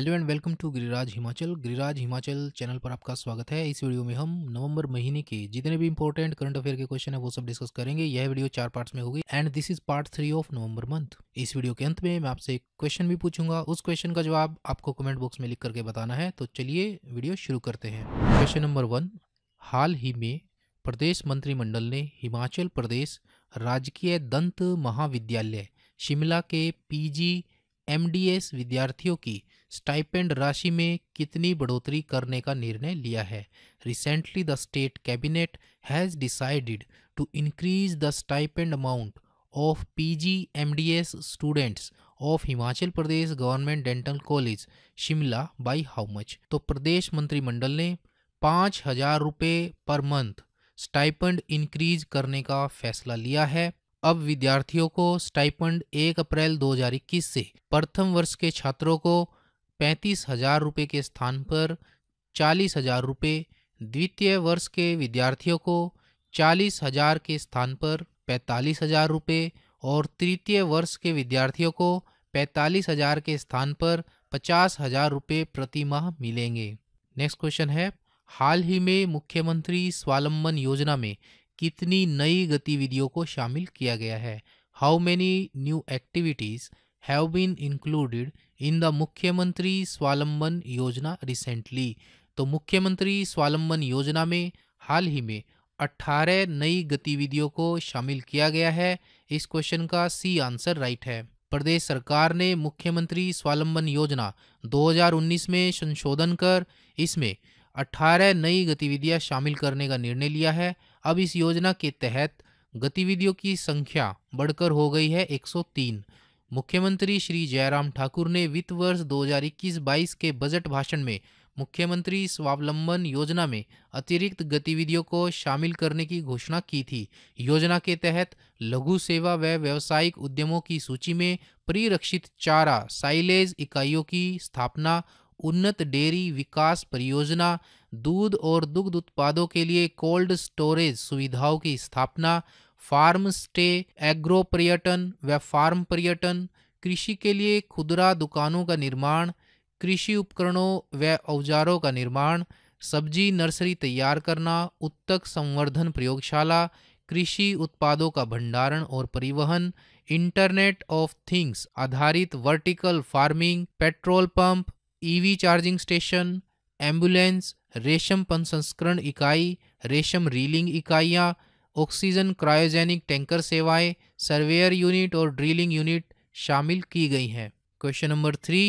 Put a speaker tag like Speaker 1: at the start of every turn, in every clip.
Speaker 1: hello and welcome to Giriraj Himachal Giriraj Himachal channel पर आपका स्वागत है इस वीडियो में हम नवंबर महीने के जितने भी इंपॉर्टेंट करंट अफेयर के क्वेश्चन है वो सब डिस्कस करेंगे यह वीडियो चार पार्ट्स में होगी and this is part three of November month इस वीडियो के अंत में मैं आपसे एक क्वेश्चन भी पूछूंगा उस क्वेश्चन का जवाब आपको कमेंट बॉक्स में लिख करके बताना है तो चलिए वीडियो शुरू करते हैं क्वेश्चन नंबर वन हाल ही में प्रदेश मंत्रिमंडल ने हिमाचल प्रदेश राजकीय दंत महाविद्यालय शिमला के पी एमडीएस विद्यार्थियों की स्टाइपेंड राशि में कितनी बढ़ोतरी करने का निर्णय लिया है recently the state cabinet has decided to increase the stipend amount of PG MDS students of Himachal Pradesh government dental college Shimla by how much तो प्रदेश मंत्रिमंडल ने पाँच हजार रुपये पर मंथ स्टाइपेंड इंक्रीज करने का फैसला लिया है अब विद्यार्थियों को स्टाइपेंड 1 अप्रैल 2021 से प्रथम वर्ष के छात्रों को पैंतीस हजार रुपये के स्थान पर चालीस हजार रुपये द्वितीय वर्ष के विद्यार्थियों को चालीस हजार के स्थान पर पैंतालीस हजार रुपये और तृतीय वर्ष के विद्यार्थियों को पैंतालीस हजार के स्थान पर पचास हजार रुपये प्रति माह मिलेंगे नेक्स्ट क्वेश्चन है हाल ही में मुख्यमंत्री स्वालंबन योजना में कितनी नई गतिविधियों को शामिल किया गया है how many new activities have been included in the Mukhyamantri Swavalamban योजना रिसेंटली तो मुख्यमंत्री स्वालंबन योजना में हाल ही में 18 नई गतिविधियों को शामिल किया गया है इस क्वेश्चन का सी आंसर राइट है प्रदेश सरकार ने मुख्यमंत्री स्वालंबन योजना 2019 में संशोधन कर इसमें 18 नई गतिविधियां शामिल करने का निर्णय लिया है अब इस योजना के तहत गतिविधियों की संख्या बढ़कर हो गई है 103 मुख्यमंत्री श्री जयराम ठाकुर ने वित्त वर्ष 2021-22 के बजट भाषण में मुख्यमंत्री स्वावलंबन योजना में अतिरिक्त गतिविधियों को शामिल करने की घोषणा की थी योजना के तहत लघु सेवा व व्यावसायिक उद्यमों की सूची में परिरक्षित चारा साइलेज इकाइयों की स्थापना उन्नत डेयरी विकास परियोजना दूध और दुग्ध उत्पादों के लिए कोल्ड स्टोरेज सुविधाओं की स्थापना फार्म स्टे एग्रो पर्यटन व फार्म पर्यटन कृषि के लिए खुदरा दुकानों का निर्माण कृषि उपकरणों व औजारों का निर्माण सब्जी नर्सरी तैयार करना उत्तक संवर्धन प्रयोगशाला कृषि उत्पादों का भंडारण और परिवहन इंटरनेट ऑफ थिंग्स आधारित vertical farming petrol pump EV charging station ambulance रेशम प्रसंस्करण इकाई रेशम रीलिंग इकाइयाँ ऑक्सीजन क्रायोजेनिक टैंकर सेवाएं, सर्वेयर यूनिट और ड्रिलिंग यूनिट शामिल की गई हैं क्वेश्चन नंबर थ्री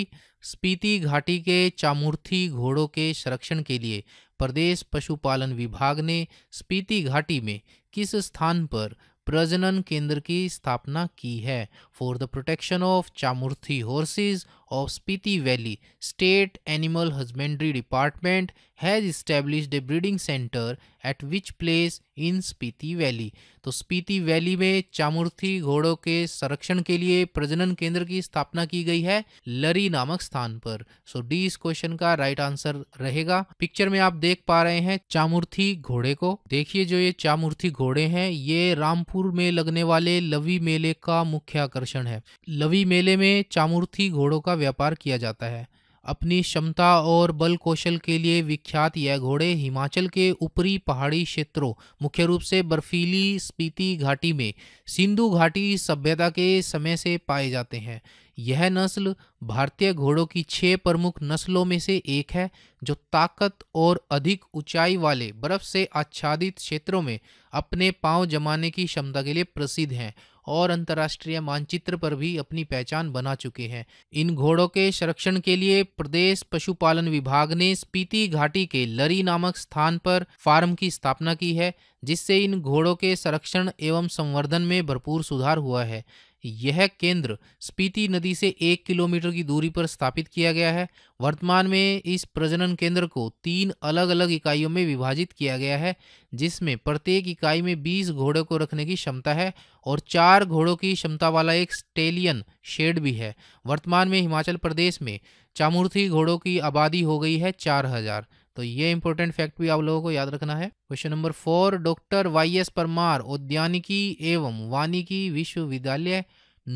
Speaker 1: स्पीति घाटी के चामूर्थी घोड़ों के संरक्षण के लिए प्रदेश पशुपालन विभाग ने स्पीति घाटी में किस स्थान पर प्रजनन केंद्र की स्थापना की है for the protection of Chamurthi horses of Spiti valley state animal husbandry department has establish a breeding centre at which place in Spiti valley तो स्पीति वैली में चामुर्थी घोड़ों के संरक्षण के लिए प्रजनन केंद्र की स्थापना की गई है लरी नामक स्थान पर सो so, डी इस क्वेश्चन का राइट आंसर रहेगा पिक्चर में आप देख पा रहे हैं चामुर्थी घोड़े को देखिए जो ये चामुर्थी घोड़े हैं ये रामपुर में लगने वाले लवी मेले का मुख्य आकर्षण है लवी मेले में चामुर्थी घोड़ों का व्यापार किया जाता है अपनी क्षमता और बल कौशल के लिए विख्यात यह घोड़े हिमाचल के ऊपरी पहाड़ी क्षेत्रों मुख्य रूप से बर्फीली स्पीति घाटी में सिंधु घाटी सभ्यता के समय से पाए जाते हैं यह नस्ल भारतीय घोड़ों की छह प्रमुख नस्लों में से एक है जो ताकत और अधिक ऊंचाई वाले बर्फ से आच्छादित क्षेत्रों में अपने पांव जमाने की क्षमता के लिए प्रसिद्ध हैं और अंतर्राष्ट्रीय मानचित्र पर भी अपनी पहचान बना चुके हैं इन घोड़ों के संरक्षण के लिए प्रदेश पशुपालन विभाग ने स्पीति घाटी के लरी नामक स्थान पर फार्म की स्थापना की है जिससे इन घोड़ों के संरक्षण एवं संवर्धन में भरपूर सुधार हुआ है यह केंद्र स्पीति नदी से एक किलोमीटर की दूरी पर स्थापित किया गया है वर्तमान में इस प्रजनन केंद्र को तीन अलग अलग इकाइयों में विभाजित किया गया है जिसमें प्रत्येक इकाई में 20 घोड़ों को रखने की क्षमता है और चार घोड़ों की क्षमता वाला एक स्टेलियन शेड भी है वर्तमान में हिमाचल प्रदेश में चामुर्थी घोड़ों की आबादी हो गई है चार हज़ार तो ये इंपॉर्टेंट फैक्ट भी आप लोगों को याद रखना है question number four doctor Y S Parmar उद्यानिकी एवं वानिकी विश्वविद्यालय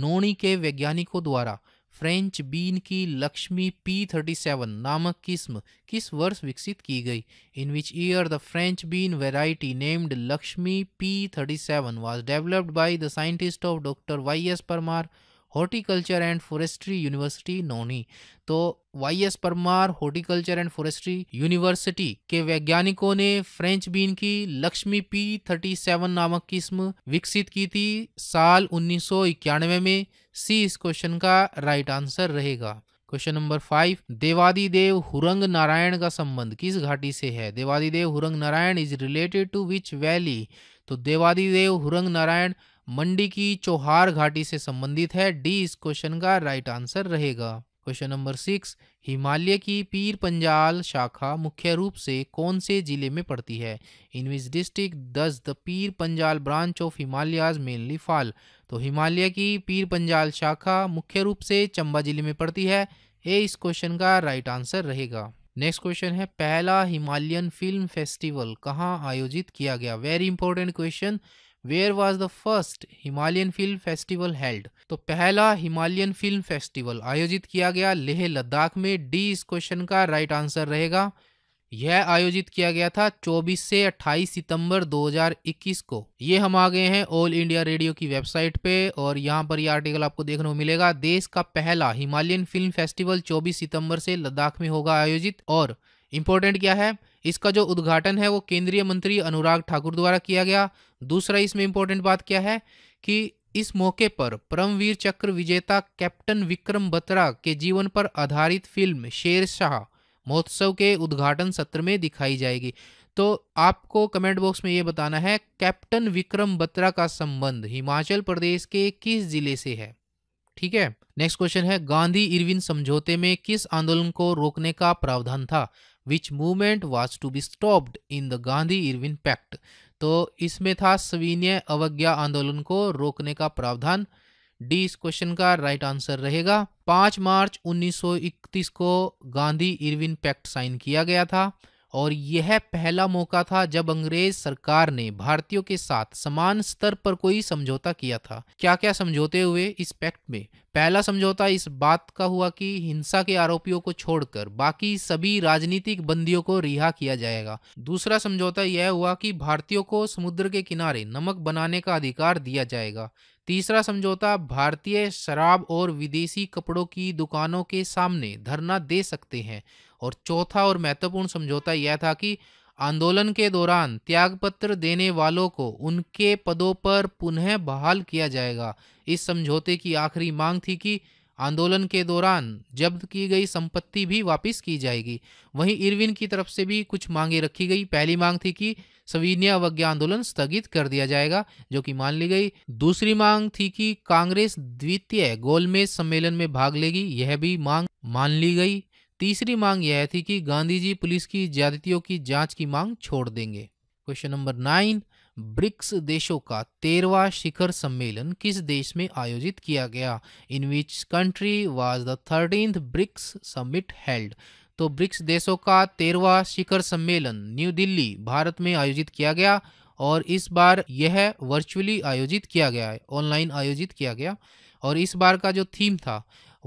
Speaker 1: नोनी के वैज्ञानिकों द्वारा फ्रेंच बीन की लक्ष्मी पी थर्टी सेवन नामक किस्म किस वर्ष विकसित की गई in which year the French bean variety named Lakshmi P thirty seven was developed by the scientist of doctor Y S Parmar horticulture and forestry university Nauni तो Y S Parmar horticulture and forestry university के वैज्ञानिकों ने फ्रेंच बीन की Lakshmi P thirty seven नामक किस्म विकसित की थी साल उन्नीस में सी इस क्वेश्चन का राइट आंसर रहेगा question number five Devadi Dev Hurang Narayan का संबंध किस घाटी से है Devadi Dev Hurang Narayan is related to which valley तो देवादी देव हुरंग नारायण मंडी की चौहार घाटी से संबंधित है डी इस क्वेश्चन का राइट आंसर रहेगा क्वेश्चन नंबर सिक्स हिमालय की पीर पंजाल शाखा मुख्य रूप से कौन से जिले में पड़ती है इन which district does the Pir Panjal branch of Himalayas mainly fall तो हिमालय की पीर पंजाल शाखा मुख्य रूप से चंबा जिले में पड़ती है ए इस क्वेश्चन का राइट आंसर रहेगा नेक्स्ट क्वेश्चन है पहला हिमालयन फिल्म फेस्टिवल कहाँ आयोजित किया गया very important question where was the first Himalayan film festival held तो पहला हिमालयन फिल्म फेस्टिवल आयोजित किया गया लेह लद्दाख में डी इस क्वेश्चन का राइट आंसर रहेगा यह आयोजित किया गया था 24 से 28 सितंबर 2021 को ये हम आ गए हैं ऑल इंडिया रेडियो की वेबसाइट पे और यहाँ पर ये आर्टिकल आपको देखने को मिलेगा देश का पहला हिमालयन फिल्म फेस्टिवल 24 सितंबर से लद्दाख में होगा आयोजित और इंपॉर्टेंट क्या है इसका जो उद्घाटन है वो केंद्रीय मंत्री अनुराग ठाकुर द्वारा किया गया दूसरा इसमें इंपॉर्टेंट बात क्या है कि इस मौके पर परमवीर चक्र विजेता कैप्टन विक्रम बत्रा के जीवन पर आधारित फिल्म शेर शाह महोत्सव के उद्घाटन सत्र में दिखाई जाएगी तो आपको कमेंट बॉक्स में ये बताना है कैप्टन विक्रम बत्रा का संबंध हिमाचल प्रदेश के किस जिले से है ठीक है नेक्स्ट क्वेश्चन है गांधी इरविन समझौते में किस आंदोलन को रोकने का प्रावधान था which movement was to be stopped in the Gandhi Irwin pact तो इसमें था सविनय अवज्ञा आंदोलन को रोकने का प्रावधान डी इस क्वेश्चन का राइट आंसर रहेगा पाँच मार्च 1931 को गांधी इरविन पैक्ट साइन किया गया था और यह पहला मौका था जब अंग्रेज सरकार ने भारतीयों के साथ समान स्तर पर कोई समझौता किया था क्या क्या समझौते हुए इस पैक्ट में पहला समझौता इस बात का हुआ कि हिंसा के आरोपियों को छोड़कर बाकी सभी राजनीतिक बंदियों को रिहा किया जाएगा दूसरा समझौता यह हुआ कि भारतीयों को समुद्र के किनारे नमक बनाने का अधिकार दिया जाएगा तीसरा समझौता भारतीय शराब और विदेशी कपड़ों की दुकानों के सामने धरना दे सकते हैं और चौथा और महत्वपूर्ण समझौता यह था कि आंदोलन के दौरान त्यागपत्र देने वालों को उनके पदों पर पुनः बहाल किया जाएगा इस समझौते की आखिरी मांग थी कि आंदोलन के दौरान जब्त की गई संपत्ति भी वापस की जाएगी वहीं इरविन की तरफ से भी कुछ मांगे रखी गई पहली मांग थी कि सविनय अवज्ञा आंदोलन स्थगित कर दिया जाएगा जो कि मान ली गई दूसरी मांग थी कि कांग्रेस द्वितीय गोलमेज सम्मेलन में भाग लेगी यह भी मांग मान ली गई तीसरी मांग यह थी कि गांधी जी पुलिस की ज्यादतियों की जांच की मांग छोड़ देंगे क्वेश्चन नंबर नाइन ब्रिक्स देशों का तेरवा शिखर सम्मेलन किस देश में आयोजित किया गया in which country was the thirteenth BRICS summit held तो ब्रिक्स देशों का तेरवा शिखर सम्मेलन न्यू दिल्ली भारत में आयोजित किया गया और इस बार यह वर्चुअली आयोजित किया गया है ऑनलाइन आयोजित किया गया और इस बार का जो थीम था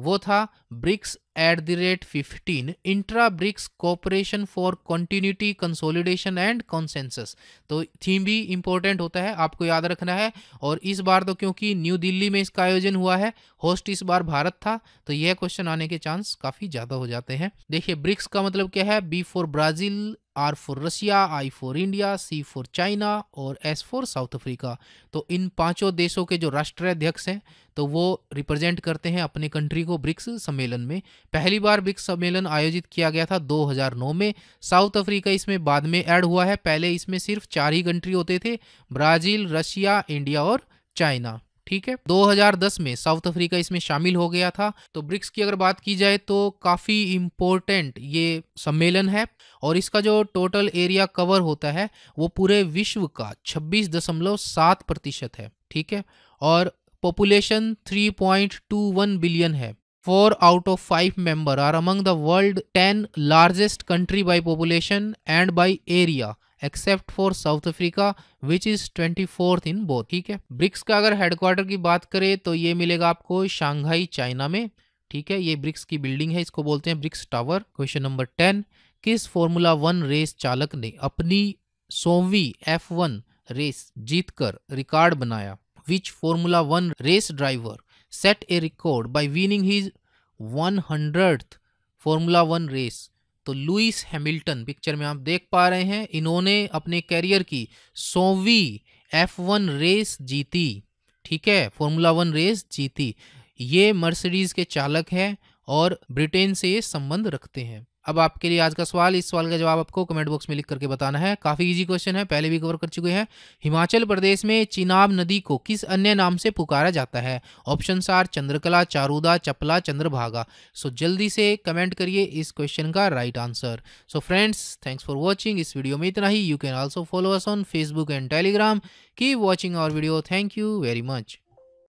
Speaker 1: वो था BRICS at the rate fifteen intra BRICS cooperation for continuity consolidation and consensus तो थीम भी इंपॉर्टेंट होता है आपको याद रखना है और इस बार तो क्योंकि न्यू दिल्ली में इसका आयोजन हुआ है होस्ट इस बार भारत था तो यह क्वेश्चन आने के चांस काफ़ी ज़्यादा हो जाते हैं देखिए ब्रिक्स का मतलब क्या है B for Brazil R for Russia I for India C for China और एस फॉर साउथ अफ्रीका तो इन पांचों देशों के जो राष्ट्राध्यक्ष हैं तो वो रिप्रेजेंट करते हैं अपने कंट्री को ब्रिक्स सम्मेलन में पहली बार ब्रिक्स सम्मेलन आयोजित किया गया था 2009 में साउथ अफ्रीका इसमें बाद में ऐड हुआ है पहले इसमें सिर्फ चार ही कंट्री होते थे ब्राज़ील रशिया इंडिया और चाइना ठीक है 2010 में साउथ अफ्रीका इसमें शामिल हो गया था तो ब्रिक्स की अगर बात की जाए तो काफ़ी इम्पोर्टेंट ये सम्मेलन है और इसका जो टोटल एरिया कवर होता है वो पूरे विश्व का 26.7 प्रतिशत है ठीक है और पॉपुलेशन 3.21 बिलियन है four out of five member are among the world ten largest country by population and by area except for South Africa which is twenty fourth in both ठीक है ब्रिक्स का अगर हेडक्वार्टर की बात करें तो ये मिलेगा आपको शांघाई चाइना में ठीक है ये ब्रिक्स की बिल्डिंग है इसको बोलते हैं BRICS tower question number ten किस फॉर्मूला वन रेस चालक ने अपनी सोवी एफ वन रेस जीतकर रिकॉर्ड बनाया which formula one race driver set a record by winning his one hundred formula one race तो लुइस हैमिल्टन पिक्चर में आप देख पा रहे हैं इन्होंने अपने कैरियर की सौवीं एफ वन रेस जीती ठीक है फॉर्मूला वन रेस जीती ये मर्सिडीज़ के चालक हैं और ब्रिटेन से ये संबंध रखते हैं अब आपके लिए आज का सवाल इस सवाल का जवाब आपको कमेंट बॉक्स में लिख करके बताना है काफ़ी इजी क्वेश्चन है पहले भी कवर कर चुके हैं हिमाचल प्रदेश में चिनाब नदी को किस अन्य नाम से पुकारा जाता है option are Chandrakala Charuda Chapala Chandrabhaga so जल्दी से कमेंट करिए इस क्वेश्चन का right answer so friends thanks for watching इस वीडियो में इतना ही you can also follow us on Facebook and Telegram keep watching our video thank you very much